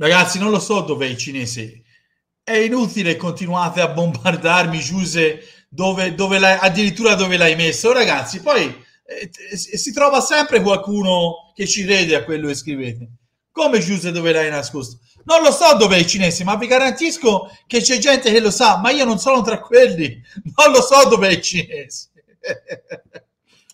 Ragazzi, non lo so dove è il cinese È inutile continuate a bombardarmi, Giuse, dove, dove addirittura dove l'hai messo. Oh, ragazzi, poi eh, eh si trova sempre qualcuno che ci crede a quello che scrivete. Come Giuse dove l'hai nascosto? Non lo so dove è il cinese ma vi garantisco che c'è gente che lo sa, ma io non sono tra quelli. Non lo so dove è il cinese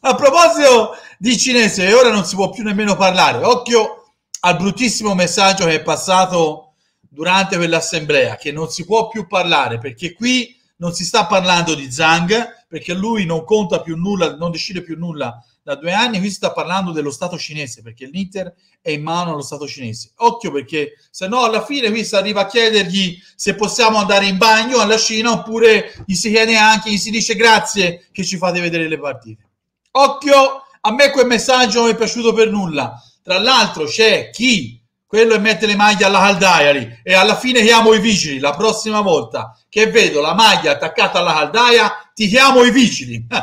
a proposito di cinese, ora non si può più nemmeno parlare. Occhio al bruttissimo messaggio che è passato durante quell'assemblea, che non si può più parlare perché qui non si sta parlando di Zhang perché lui non conta più nulla, non decide più nulla da due anni, qui si sta parlando dello Stato cinese perché l'Inter è in mano allo Stato cinese. Occhio perché se no alla fine qui si arriva a chiedergli se possiamo andare in bagno alla Cina oppure gli si chiede anche, gli si dice grazie che ci fate vedere le partite. Occhio, a me quel messaggio non è piaciuto per nulla. Tra l'altro c'è chi quello e mette le maglie alla caldaia e alla fine chiamo i vigili la prossima volta che vedo la maglia attaccata alla caldaia ti chiamo i vigili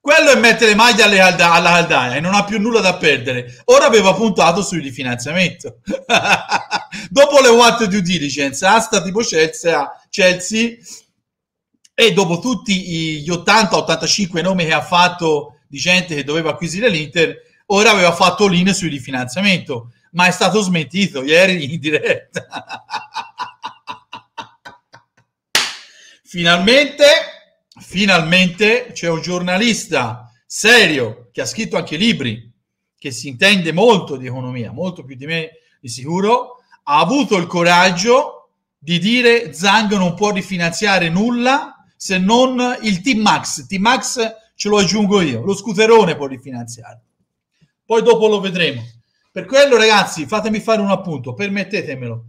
quello e mette le maglie calda- alla caldaia e non ha più nulla da perdere ora aveva puntato sul rifinanziamento dopo le what due diligence asta tipo Chelsea, Chelsea e dopo tutti gli 80-85 nomi che ha fatto di gente che doveva acquisire l'Inter, ora aveva fatto l'in sui rifinanziamento, ma è stato smentito ieri in diretta. finalmente, finalmente c'è un giornalista serio che ha scritto anche libri, che si intende molto di economia, molto più di me di sicuro, ha avuto il coraggio di dire Zang non può rifinanziare nulla se non il T-Max. T-Max ce lo aggiungo io, lo scuterone può rifinanziare. Poi dopo lo vedremo. Per quello, ragazzi, fatemi fare un appunto, permettetemelo.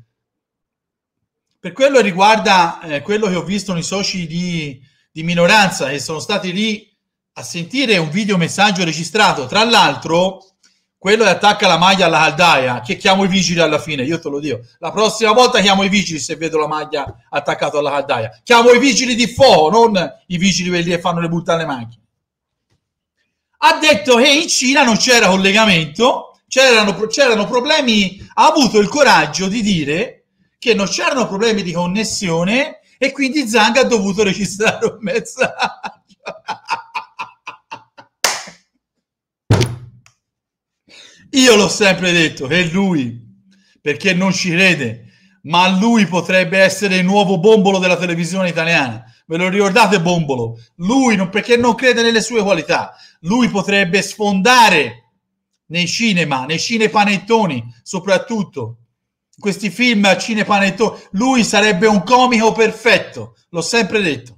Per quello riguarda eh, quello che ho visto nei soci di, di minoranza e sono stati lì a sentire un video messaggio registrato. Tra l'altro, quello che attacca la maglia alla caldaia, che chiamo i vigili alla fine, io te lo dico. La prossima volta chiamo i vigili se vedo la maglia attaccata alla caldaia. Chiamo i vigili di fuoco, non i vigili che fanno le buttane macchine ha detto che in Cina non c'era collegamento, c'erano, c'erano problemi, ha avuto il coraggio di dire che non c'erano problemi di connessione e quindi Zang ha dovuto registrare un messaggio. Io l'ho sempre detto che lui, perché non ci crede, ma lui potrebbe essere il nuovo bombolo della televisione italiana Ve lo ricordate Bombolo? Lui, non, perché non crede nelle sue qualità, lui potrebbe sfondare nei cinema, nei cinepanettoni soprattutto. Questi film a cinepanettoni, lui sarebbe un comico perfetto, l'ho sempre detto.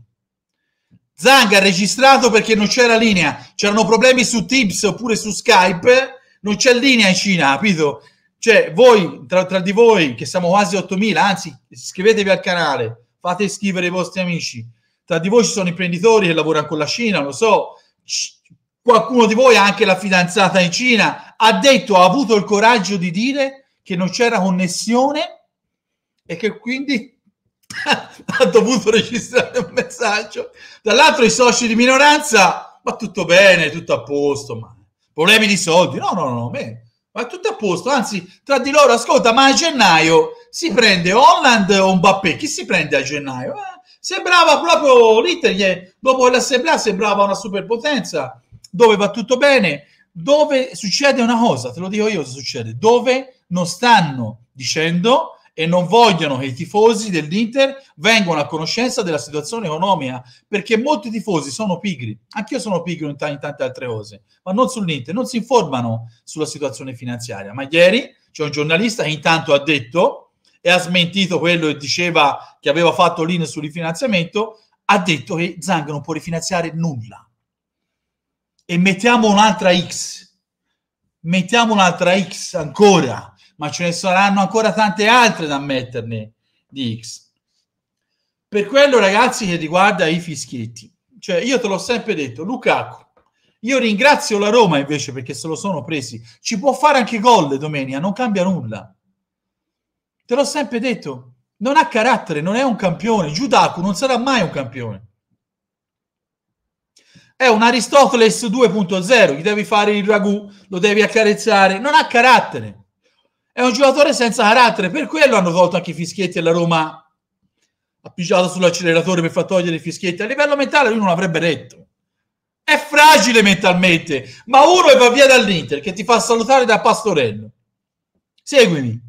Zanga ha registrato perché non c'era linea, c'erano problemi su Teams oppure su Skype, non c'è linea in Cina, capito? Cioè, voi, tra, tra di voi, che siamo quasi 8.000, anzi, iscrivetevi al canale, fate iscrivere i vostri amici, tra di voi ci sono imprenditori che lavorano con la Cina, lo so. C- qualcuno di voi ha anche la fidanzata in Cina. Ha detto, ha avuto il coraggio di dire che non c'era connessione e che quindi ha dovuto registrare un messaggio. Dall'altro i soci di minoranza, ma tutto bene, tutto a posto, ma problemi di soldi. No, no, no, bene. ma tutto a posto. Anzi, tra di loro, ascolta, ma a gennaio si prende Holland o Mbappé, chi si prende a gennaio? Eh, sembrava proprio l'Inter, dopo l'assemblea sembrava una superpotenza, dove va tutto bene, dove succede una cosa, te lo dico io cosa succede, dove non stanno dicendo e non vogliono che i tifosi dell'Inter vengano a conoscenza della situazione economica, perché molti tifosi sono pigri, anch'io sono pigro in, t- in tante altre cose, ma non sull'Inter, non si informano sulla situazione finanziaria. Ma ieri c'è un giornalista che intanto ha detto e ha smentito quello che diceva che aveva fatto l'IN sul rifinanziamento, ha detto che Zang non può rifinanziare nulla. E mettiamo un'altra X, mettiamo un'altra X ancora, ma ce ne saranno ancora tante altre da metterne di X. Per quello, ragazzi, che riguarda i fischietti, cioè io te l'ho sempre detto, Lukaku, io ringrazio la Roma invece perché se lo sono presi, ci può fare anche gol domenica, non cambia nulla. Te l'ho sempre detto, non ha carattere, non è un campione. Giudacu non sarà mai un campione. È un Aristoteles 2.0, gli devi fare il ragù, lo devi accarezzare, non ha carattere. È un giocatore senza carattere, per quello hanno tolto anche i fischietti alla Roma appicciato sull'acceleratore per far togliere i fischietti. A livello mentale lui non avrebbe retto. È fragile mentalmente, ma uno e va via dall'Inter che ti fa salutare da Pastorello. Seguimi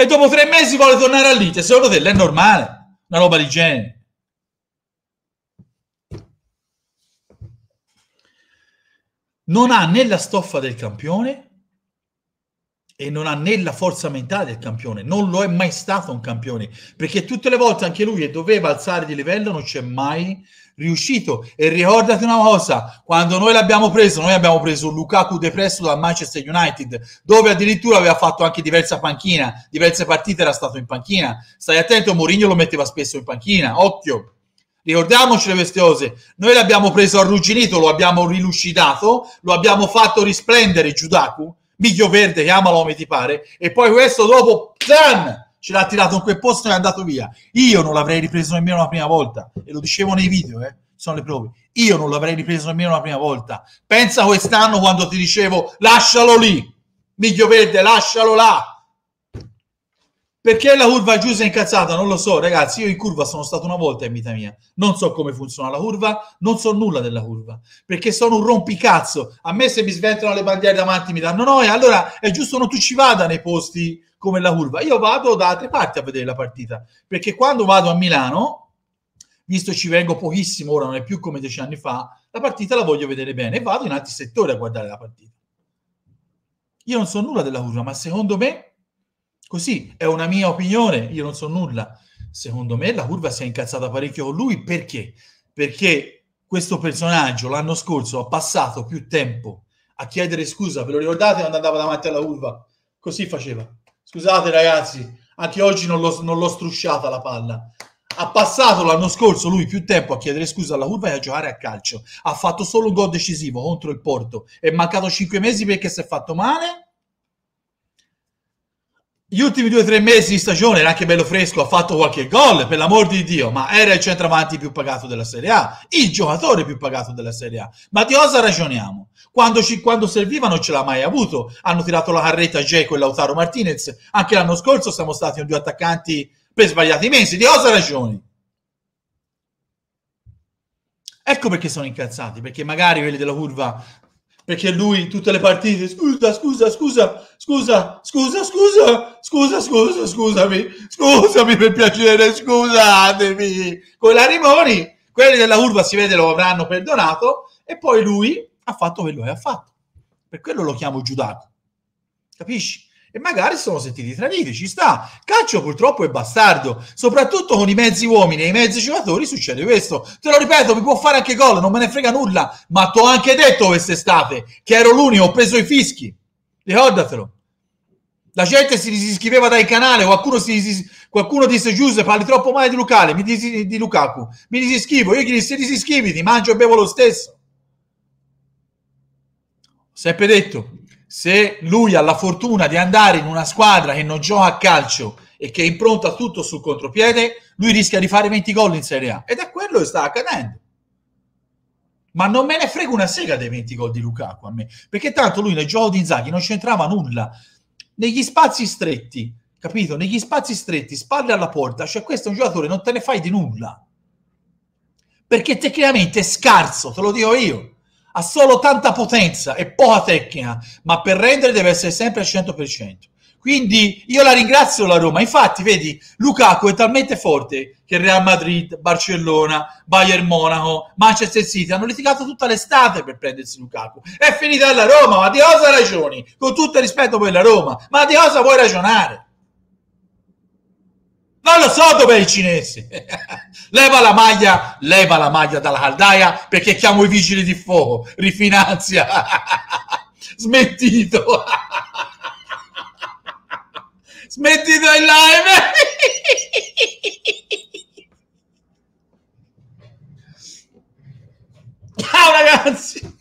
e dopo tre mesi vuole tornare all'Inter. Secondo te è normale una roba di genere? Non ha né la stoffa del campione e non ha né la forza mentale del campione, non lo è mai stato un campione, perché tutte le volte anche lui che doveva alzare di livello non c'è mai riuscito. E ricordati una cosa, quando noi l'abbiamo preso, noi abbiamo preso Lukaku depresso dal Manchester United, dove addirittura aveva fatto anche diversa panchina, diverse partite era stato in panchina. Stai attento, Mourinho lo metteva spesso in panchina, occhio. Ricordiamoci le queste Noi l'abbiamo preso arrugginito, lo abbiamo rilucidato, lo abbiamo fatto risplendere Giudaku miglio verde, chiamalo come ti pare, e poi questo dopo, zan, ce l'ha tirato in quel posto e è andato via. Io non l'avrei ripreso nemmeno la prima volta, e lo dicevo nei video, eh, sono le prove. Io non l'avrei ripreso nemmeno la prima volta. Pensa quest'anno quando ti dicevo lascialo lì, Miglio Verde, lascialo là, perché la curva chiusa è incazzata? Non lo so, ragazzi. Io in curva sono stato una volta in vita mia. Non so come funziona la curva, non so nulla della curva. Perché sono un rompicazzo. A me se mi sventolano le bandiere davanti mi danno noia. Allora è giusto non tu ci vada nei posti come la curva. Io vado da altre parti a vedere la partita. Perché quando vado a Milano, visto ci vengo pochissimo ora, non è più come dieci anni fa, la partita la voglio vedere bene. E vado in altri settori a guardare la partita. Io non so nulla della curva, ma secondo me Così, è una mia opinione, io non so nulla. Secondo me la curva si è incazzata parecchio con lui perché? Perché questo personaggio l'anno scorso ha passato più tempo a chiedere scusa, ve lo ricordate quando andava davanti alla curva? Così faceva. Scusate ragazzi, anche oggi non l'ho, non l'ho strusciata la palla ha passato l'anno scorso lui più tempo a chiedere scusa alla curva e a giocare a calcio. Ha fatto solo un gol decisivo contro il Porto. È mancato 5 mesi perché si è fatto male gli ultimi due o tre mesi di stagione era anche bello fresco, ha fatto qualche gol, per l'amor di Dio, ma era il centravanti più pagato della Serie A, il giocatore più pagato della Serie A. Ma di cosa ragioniamo? Quando, ci, quando serviva non ce l'ha mai avuto. Hanno tirato la carretta Geco e Lautaro Martinez. Anche l'anno scorso siamo stati due attaccanti per sbagliati mesi. Di cosa ragioni? Ecco perché sono incazzati, perché magari quelli della curva perché lui in tutte le partite scusa scusa scusa scusa scusa scusa scusa scusa scusami scusami per piacere scusatemi con la Rimoni quelli della curva si vede lo avranno perdonato e poi lui ha fatto quello che ha fatto per quello lo chiamo Giudato. capisci e magari sono sentiti traditi, ci sta. Calcio purtroppo è bastardo, soprattutto con i mezzi uomini e i mezzi giocatori succede questo. Te lo ripeto, mi può fare anche gol, non me ne frega nulla, ma t'ho anche detto quest'estate che ero l'unico, ho preso i fischi, ricordatelo. La gente si iscriveva dal canale, qualcuno, si, si, qualcuno disse Giuse parli troppo male di, Lucale, mi disi, di Lukaku, mi disiscrivo, io gli dissi disiscriviti, mangio e bevo lo stesso. Sempre detto, se lui ha la fortuna di andare in una squadra che non gioca a calcio e che impronta tutto sul contropiede, lui rischia di fare 20 gol in Serie A. Ed è quello che sta accadendo. Ma non me ne frega una sega dei 20 gol di Lukaku a me, perché tanto lui nel gioco di Inzaghi non c'entrava nulla. Negli spazi stretti, capito? Negli spazi stretti, spalle alla porta, cioè questo è un giocatore, non te ne fai di nulla. Perché tecnicamente è scarso, te lo dico io ha solo tanta potenza e poca tecnica, ma per rendere deve essere sempre al 100%. Quindi io la ringrazio la Roma. Infatti, vedi, Lukaku è talmente forte che Real Madrid, Barcellona, Bayern Monaco, Manchester City hanno litigato tutta l'estate per prendersi Lukaku. È finita la Roma, ma di cosa ragioni? Con tutto il rispetto per la Roma, ma di cosa vuoi ragionare? Non lo so dove è il cinese. leva la maglia, leva la maglia dalla caldaia perché chiamo i vigili di fuoco, rifinanzia. Smettito. Smettito in live. Ciao ragazzi.